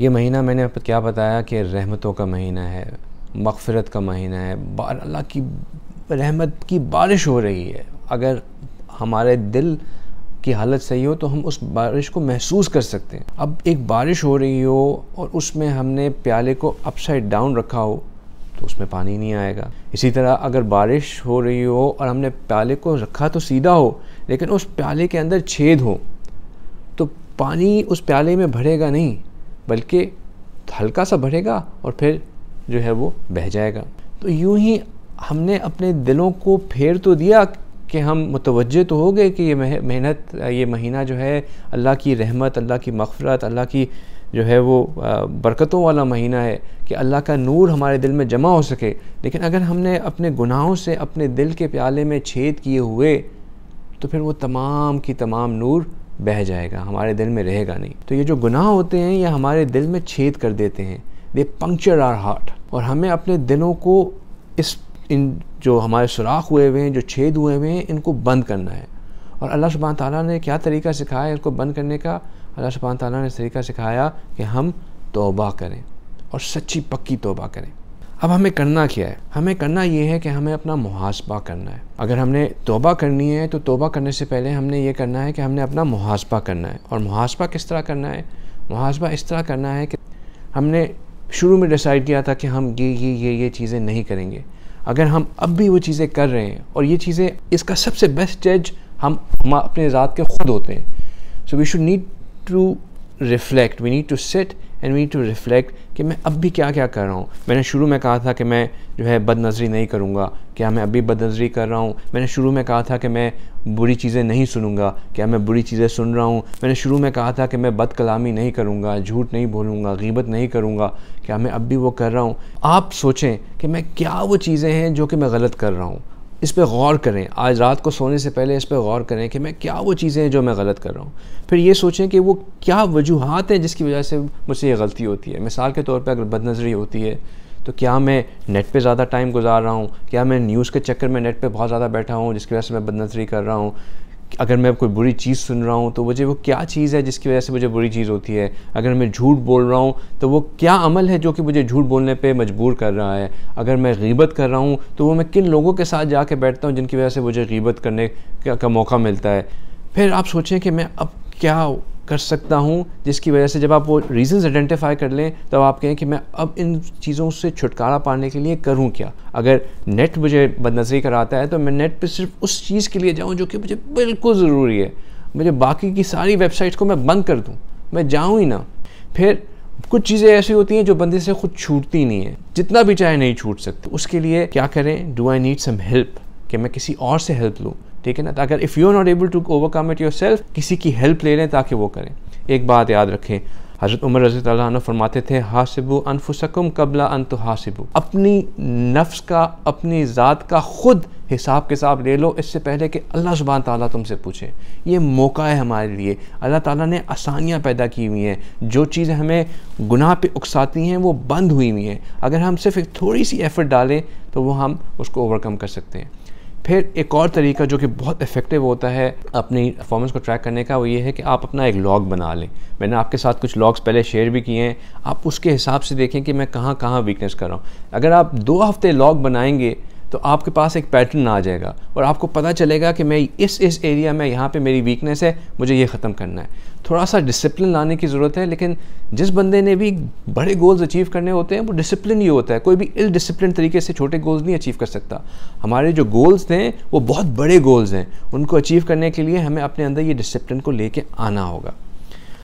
ये महीना मैंने क्या बताया कि रहमतों का महीना है मगफ़रत का महीना है बार अल्लाह की रहमत की बारिश हो रही है अगर हमारे दिल की हालत सही हो तो हम उस बारिश को महसूस कर सकते हैं अब एक बारिश हो रही हो और उसमें हमने प्याले को अपसाइड डाउन रखा हो तो उसमें पानी नहीं आएगा इसी तरह अगर बारिश हो रही हो और हमने प्याले को रखा तो सीधा हो लेकिन उस प्याले के अंदर छेद हो तो पानी उस प्याले में भरेगा नहीं बल्कि हल्का सा बढ़ेगा और फिर जो है वो बह जाएगा तो यूं ही हमने अपने दिलों को फेर तो दिया कि हम मुतवजह तो हो गए कि ये मेहनत ये महीना जो है अल्लाह की रहमत अल्लाह की मफ़रत अल्लाह की जो है वो बरकतों वाला महीना है कि अल्लाह का नूर हमारे दिल में जमा हो सके लेकिन अगर हमने अपने गुनाहों से अपने दिल के प्याले में छेद किए हुए तो फिर वो तमाम की तमाम नूर बह जाएगा हमारे दिल में रहेगा नहीं तो ये जो गुनाह होते हैं ये हमारे दिल में छेद कर देते हैं दे पंक्चर आर हार्ट और हमें अपने दिलों को इस इन जो हमारे सुराख हुए हुए हैं जो छेद हुए हुए हैं इनको बंद करना है और अल्लाह सुबह ताली ने क्या तरीका सिखाया इसको बंद करने का अल्लाह सुबह ताली ने तरीका सिखाया कि हम तोबा करें और सच्ची पक्की तोबा करें अब हमें करना क्या है हमें करना ये है कि हमें अपना मुहासबा करना है अगर हमने तोबा करनी है तो तोबा करने से पहले हमने ये करना है कि हमने अपना मुहासबा करना है और मुहासबा किस तरह करना है मुहासबा इस तरह करना है कि हमने शुरू में डिसाइड किया था कि हम ये ये ये ये चीज़ें नहीं करेंगे अगर हम अब भी वो चीज़ें कर रहे हैं और ये चीज़ें इसका सबसे बेस्ट जज हम हम अपने ज़ात के ख़ुद होते हैं so we should need to reflect we need to sit and we need to reflect कि मैं अब भी क्या क्या कर रहा हूँ मैंने शुरू में कहा था कि मैं जो है बदनजरी नहीं करूँगा क्या मैं अभी बदनजरी कर रहा हूँ मैंने शुरू में कहा था कि मैं बुरी चीज़ें नहीं सुनूंगा क्या मैं बुरी चीज़ें सुन रहा हूँ मैंने शुरू में कहा था कि मैं बद कलामी नहीं करूँगा झूठ नहीं बोलूँगा गीबत नहीं करूँगा क्या मैं अब भी वो कर रहा हूँ आप सोचें कि मैं क्या वो चीज़ें हैं जो कि मैं गलत कर रहा हूँ इस पर गौर करें आज रात को सोने से पहले इस पर गौर करें कि मैं क्या वो चीज़ें हैं जो मैं गलत कर रहा हूँ फिर ये सोचें कि वो क्या वजूहत हैं जिसकी वजह से मुझसे ये गलती होती है मिसाल के तौर पर अगर बदनजरी होती है तो क्या मैं नेट पे ज़्यादा टाइम गुजार रहा हूँ क्या मैं न्यूज़ के चक्कर में नेट पे बहुत ज़्यादा बैठा हूँ जिसकी वजह से मैं बदनजरी कर रहा हूँ अगर मैं कोई बुरी चीज़ सुन रहा हूँ तो मुझे वो क्या चीज़ है जिसकी वजह से मुझे बुरी चीज़ होती है अगर मैं झूठ बोल रहा हूँ तो वो क्या अमल है जो कि मुझे झूठ बोलने पे मजबूर कर रहा है अगर मैं गीबत कर रहा हूँ तो वो मैं किन लोगों के साथ जा कर बैठता हूँ जिनकी वजह से मुझे गीबत करने का, का मौका मिलता है फिर आप सोचें कि मैं अब क्या कर सकता हूँ जिसकी वजह से जब आप वो रीजंस आइडेंटिफाई कर लें तब आप कहें कि मैं अब इन चीज़ों से छुटकारा पाने के लिए करूँ क्या अगर नेट मुझे बदनजरी कराता है तो मैं नेट पर सिर्फ उस चीज़ के लिए जाऊँ जो कि मुझे बिल्कुल ज़रूरी है मुझे बाकी की सारी वेबसाइट्स को मैं बंद कर दूँ मैं जाऊँ ही ना फिर कुछ चीज़ें ऐसी होती हैं जो बंदे से खुद छूटती नहीं है जितना भी चाहे नहीं छूट सकते उसके लिए क्या करें do I need some help कि मैं किसी और से हेल्प लूँ ठीक है ना तो अगर if you are not able to overcome it your किसी की हेल्प ले लें ताकि वो करें एक बात याद रखें हज़रत उमर रजी तन फरमाते थे हासिबु अनफुसकुम कबला अन तो हासिबु अपनी नफ्स का अपनी ज़ात का ख़ुद हिसाब किसाब ले लो इससे पहले कि अल्लाह सुबह ताली तुमसे पूछे ये मौका है हमारे लिए अल्लाह ताला ने आसानियाँ पैदा की हुई हैं जो चीज़ें हमें गुनाह पे उकसाती हैं वो बंद हुई हुई हैं अगर हम सिर्फ एक थोड़ी सी एफ़र्ट डालें तो वो हम उसको ओवरकम कर सकते हैं फिर एक और तरीका जो कि बहुत इफेक्टिव होता है अपनी परफॉर्मेंस को ट्रैक करने का वो ये है कि आप अपना एक लॉग बना लें मैंने आपके साथ कुछ लॉग्स पहले शेयर भी किए हैं आप उसके हिसाब से देखें कि मैं कहाँ कहाँ वीकनेस कर रहा हूँ अगर आप दो हफ्ते लॉग बनाएंगे तो आपके पास एक पैटर्न आ जाएगा और आपको पता चलेगा कि मैं इस इस एरिया में यहाँ पे मेरी वीकनेस है मुझे ये ख़त्म करना है थोड़ा सा डिसिप्लिन लाने की ज़रूरत है लेकिन जिस बंदे ने भी बड़े गोल्स अचीव करने होते हैं वो डिसिप्लिन ही होता है कोई भी इल डिसिप्लिन तरीके से छोटे गोल्स नहीं अचीव कर सकता हमारे जो गोल्स थे वो बहुत बड़े गोल्स हैं उनको अचीव करने के लिए हमें अपने अंदर ये डिसिप्लिन को लेके आना होगा